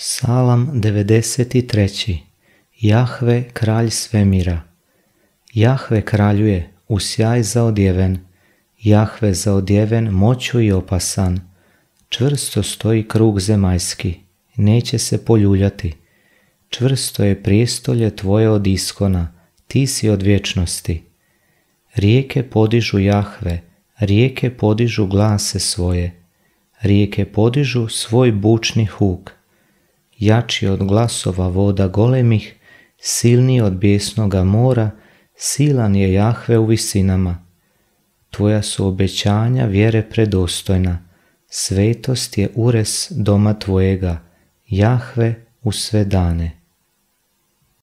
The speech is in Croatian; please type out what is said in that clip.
Salam 93. Jahve kralj svemira. Jahve kraljuje, usjaj sjaj zaodjeven. Jahve zaodjeven moću i opasan. Čvrsto stoji krug zemajski, neće se poljuljati. Čvrsto je prijestolje tvoje od iskona, ti si od vječnosti. Rijeke podižu Jahve, rijeke podižu glase svoje. Rijeke podižu svoj bučni huk jači od glasova voda golemih, silniji od bijesnoga mora, silan je Jahve u visinama. Tvoja su obećanja vjere predostojna, svetost je ures doma Tvojega, Jahve u sve dane.